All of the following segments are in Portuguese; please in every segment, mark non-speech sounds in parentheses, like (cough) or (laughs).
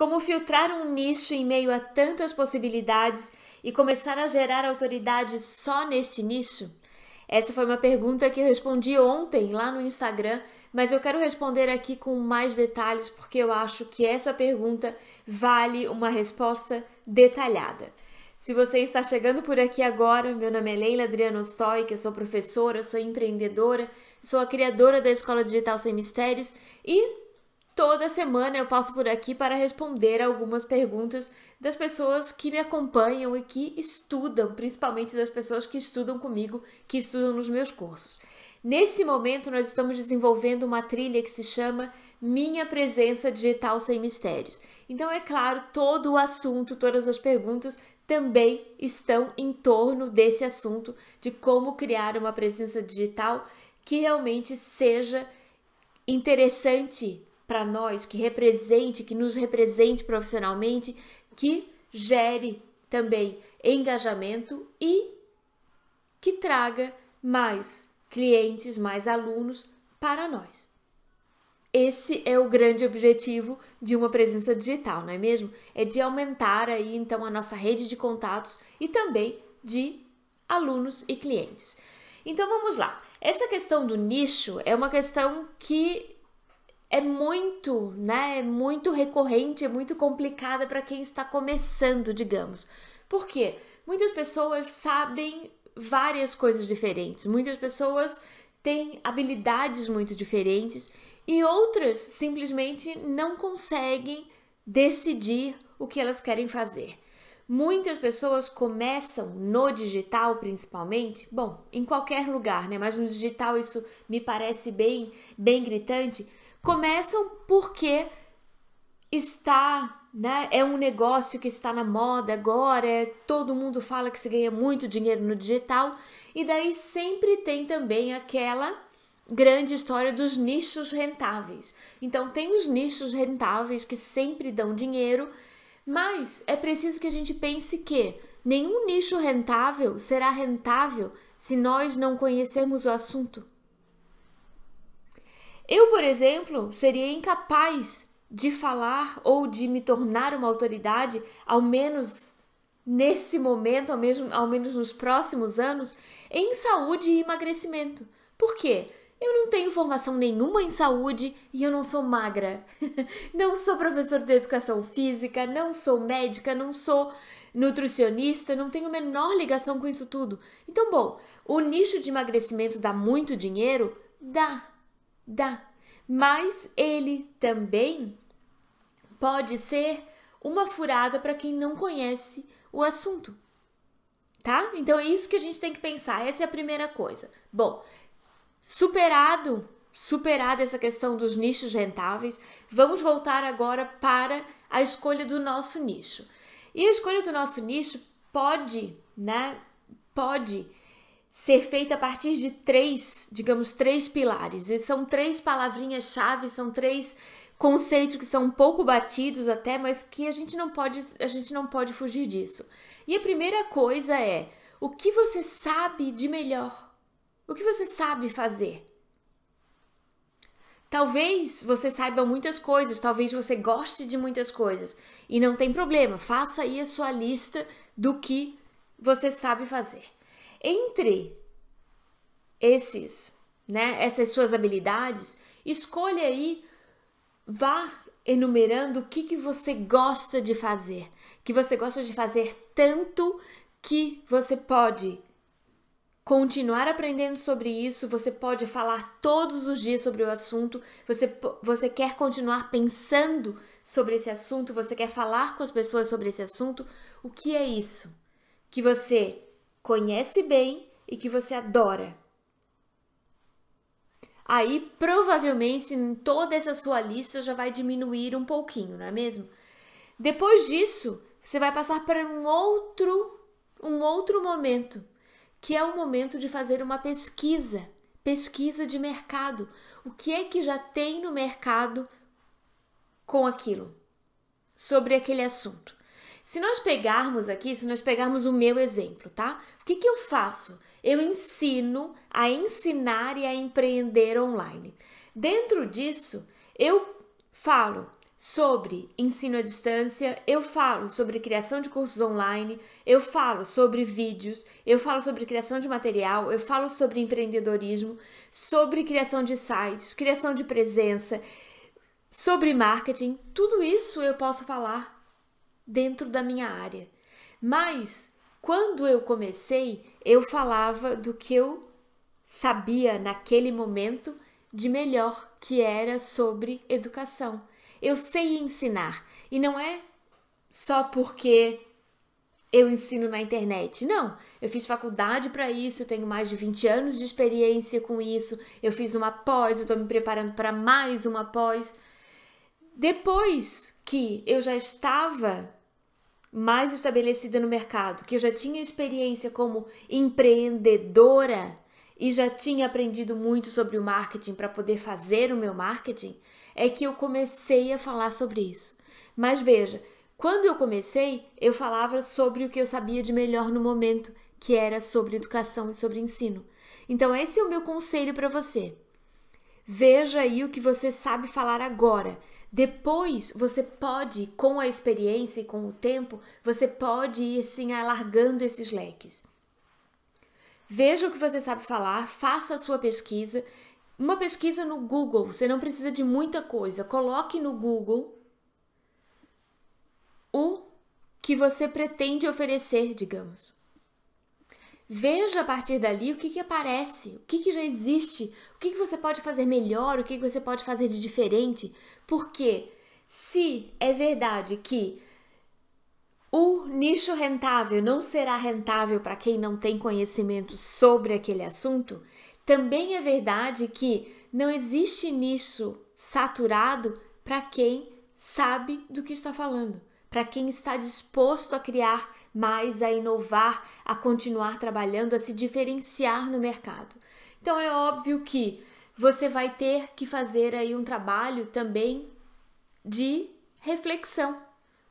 Como filtrar um nicho em meio a tantas possibilidades e começar a gerar autoridade só neste nicho? Essa foi uma pergunta que eu respondi ontem lá no Instagram, mas eu quero responder aqui com mais detalhes porque eu acho que essa pergunta vale uma resposta detalhada. Se você está chegando por aqui agora, meu nome é Leila Adriano Stoy, eu sou professora, sou empreendedora, sou a criadora da Escola Digital Sem Mistérios e Toda semana eu passo por aqui para responder algumas perguntas das pessoas que me acompanham e que estudam, principalmente das pessoas que estudam comigo, que estudam nos meus cursos. Nesse momento, nós estamos desenvolvendo uma trilha que se chama Minha Presença Digital Sem Mistérios. Então, é claro, todo o assunto, todas as perguntas também estão em torno desse assunto de como criar uma presença digital que realmente seja interessante para nós, que represente, que nos represente profissionalmente, que gere também engajamento e que traga mais clientes, mais alunos para nós. Esse é o grande objetivo de uma presença digital, não é mesmo? É de aumentar aí então a nossa rede de contatos e também de alunos e clientes. Então vamos lá. Essa questão do nicho é uma questão que é muito, né? É muito recorrente, é muito complicada para quem está começando, digamos. Por quê? Muitas pessoas sabem várias coisas diferentes, muitas pessoas têm habilidades muito diferentes e outras simplesmente não conseguem decidir o que elas querem fazer. Muitas pessoas começam no digital, principalmente, bom, em qualquer lugar, né? Mas no digital isso me parece bem, bem gritante começam porque está né? É um negócio que está na moda agora, é, todo mundo fala que se ganha muito dinheiro no digital, e daí sempre tem também aquela grande história dos nichos rentáveis. Então tem os nichos rentáveis que sempre dão dinheiro, mas é preciso que a gente pense que nenhum nicho rentável será rentável se nós não conhecermos o assunto. Eu, por exemplo, seria incapaz de falar ou de me tornar uma autoridade, ao menos nesse momento, ao, mesmo, ao menos nos próximos anos, em saúde e emagrecimento. Por quê? Eu não tenho formação nenhuma em saúde e eu não sou magra. (laughs) não sou professor de educação física, não sou médica, não sou nutricionista, não tenho a menor ligação com isso tudo. Então, bom, o nicho de emagrecimento dá muito dinheiro? Dá dá, mas ele também pode ser uma furada para quem não conhece o assunto. Tá? Então é isso que a gente tem que pensar, essa é a primeira coisa. Bom, superado, superada essa questão dos nichos rentáveis, vamos voltar agora para a escolha do nosso nicho. E a escolha do nosso nicho pode, né? Pode ser feita a partir de três, digamos, três pilares. E são três palavrinhas-chave, são três conceitos que são um pouco batidos até, mas que a gente não pode, a gente não pode fugir disso. E a primeira coisa é o que você sabe de melhor? O que você sabe fazer? Talvez você saiba muitas coisas, talvez você goste de muitas coisas, e não tem problema, faça aí a sua lista do que você sabe fazer. Entre esses, né, essas suas habilidades, escolha aí, vá enumerando o que, que você gosta de fazer, que você gosta de fazer tanto que você pode continuar aprendendo sobre isso, você pode falar todos os dias sobre o assunto, você, você quer continuar pensando sobre esse assunto, você quer falar com as pessoas sobre esse assunto, o que é isso? Que você conhece bem e que você adora. Aí provavelmente em toda essa sua lista já vai diminuir um pouquinho, não é mesmo? Depois disso, você vai passar para um outro um outro momento, que é o momento de fazer uma pesquisa, pesquisa de mercado. O que é que já tem no mercado com aquilo, sobre aquele assunto? Se nós pegarmos aqui, se nós pegarmos o meu exemplo, tá? O que, que eu faço? Eu ensino a ensinar e a empreender online. Dentro disso, eu falo sobre ensino à distância, eu falo sobre criação de cursos online, eu falo sobre vídeos, eu falo sobre criação de material, eu falo sobre empreendedorismo, sobre criação de sites, criação de presença, sobre marketing, tudo isso eu posso falar dentro da minha área. Mas quando eu comecei, eu falava do que eu sabia naquele momento de melhor, que era sobre educação. Eu sei ensinar e não é só porque eu ensino na internet. Não, eu fiz faculdade para isso, eu tenho mais de 20 anos de experiência com isso, eu fiz uma pós, eu estou me preparando para mais uma pós. Depois que eu já estava mais estabelecida no mercado, que eu já tinha experiência como empreendedora e já tinha aprendido muito sobre o marketing para poder fazer o meu marketing, é que eu comecei a falar sobre isso. Mas veja, quando eu comecei, eu falava sobre o que eu sabia de melhor no momento, que era sobre educação e sobre ensino. Então, esse é o meu conselho para você. Veja aí o que você sabe falar agora. Depois você pode, com a experiência e com o tempo, você pode ir sim alargando esses leques. Veja o que você sabe falar, faça a sua pesquisa. Uma pesquisa no Google, você não precisa de muita coisa. Coloque no Google o que você pretende oferecer, digamos. Veja a partir dali o que, que aparece, o que, que já existe, o que, que você pode fazer melhor, o que, que você pode fazer de diferente, porque se é verdade que o nicho rentável não será rentável para quem não tem conhecimento sobre aquele assunto, também é verdade que não existe nicho saturado para quem sabe do que está falando, para quem está disposto a criar mais, a inovar, a continuar trabalhando, a se diferenciar no mercado. Então é óbvio que você vai ter que fazer aí um trabalho também de reflexão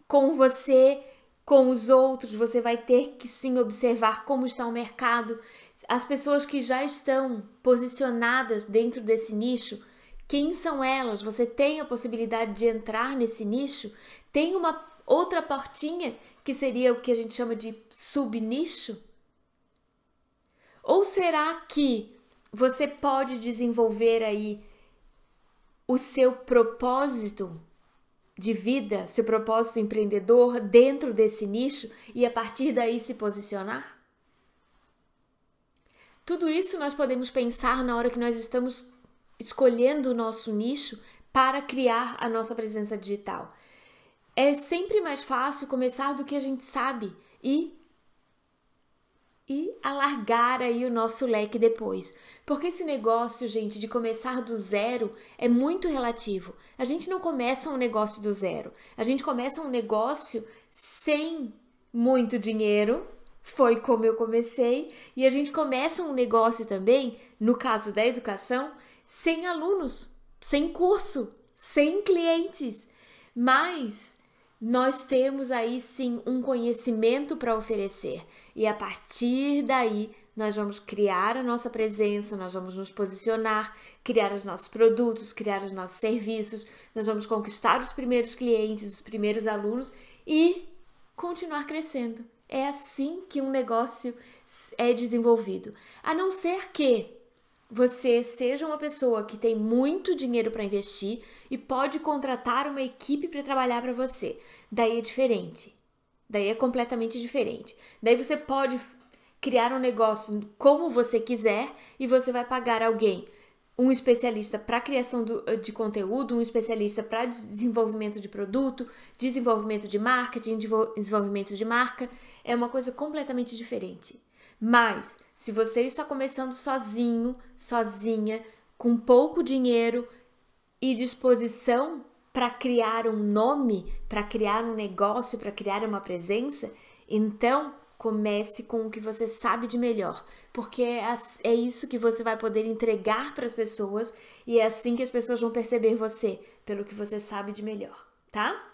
com você, com os outros, você vai ter que sim observar como está o mercado, as pessoas que já estão posicionadas dentro desse nicho, quem são elas? Você tem a possibilidade de entrar nesse nicho? Tem uma outra portinha que seria o que a gente chama de subnicho? Ou será que você pode desenvolver aí o seu propósito de vida, seu propósito empreendedor dentro desse nicho e a partir daí se posicionar? Tudo isso nós podemos pensar na hora que nós estamos escolhendo o nosso nicho para criar a nossa presença digital. É sempre mais fácil começar do que a gente sabe e e alargar aí o nosso leque depois. Porque esse negócio, gente, de começar do zero é muito relativo. A gente não começa um negócio do zero. A gente começa um negócio sem muito dinheiro, foi como eu comecei, e a gente começa um negócio também, no caso da educação, sem alunos, sem curso, sem clientes. Mas nós temos aí sim um conhecimento para oferecer e a partir daí nós vamos criar a nossa presença, nós vamos nos posicionar, criar os nossos produtos, criar os nossos serviços, nós vamos conquistar os primeiros clientes, os primeiros alunos e continuar crescendo. É assim que um negócio é desenvolvido. A não ser que você seja uma pessoa que tem muito dinheiro para investir e pode contratar uma equipe para trabalhar para você. Daí é diferente. Daí é completamente diferente. Daí você pode criar um negócio como você quiser e você vai pagar alguém, um especialista para criação do, eh, de conteúdo, um especialista para desenvolvimento de produto, desenvolvimento de marketing, desenvolvimento de marca. É uma coisa completamente diferente. Mas se você está começando sozinho, sozinha, com pouco dinheiro e disposição para criar um nome, para criar um negócio, para criar uma presença, então comece com o que você sabe de melhor, porque é, é isso que você vai poder entregar para as pessoas e é assim que as pessoas vão perceber você, pelo que você sabe de melhor, tá?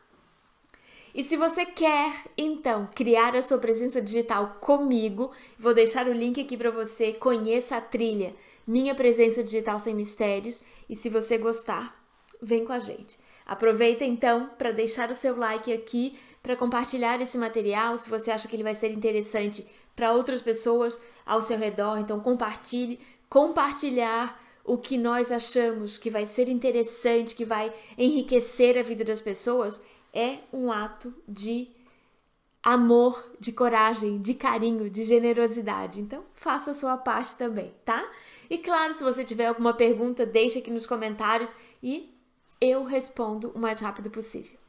E se você quer, então, criar a sua presença digital comigo, vou deixar o link aqui para você. Conheça a trilha Minha Presença Digital Sem Mistérios. E se você gostar, vem com a gente. Aproveita então para deixar o seu like aqui, para compartilhar esse material, se você acha que ele vai ser interessante para outras pessoas ao seu redor, então compartilhe, compartilhar o que nós achamos que vai ser interessante, que vai enriquecer a vida das pessoas é um ato de amor, de coragem, de carinho, de generosidade. Então, faça a sua parte também, tá? E claro, se você tiver alguma pergunta, deixe aqui nos comentários e eu respondo o mais rápido possível.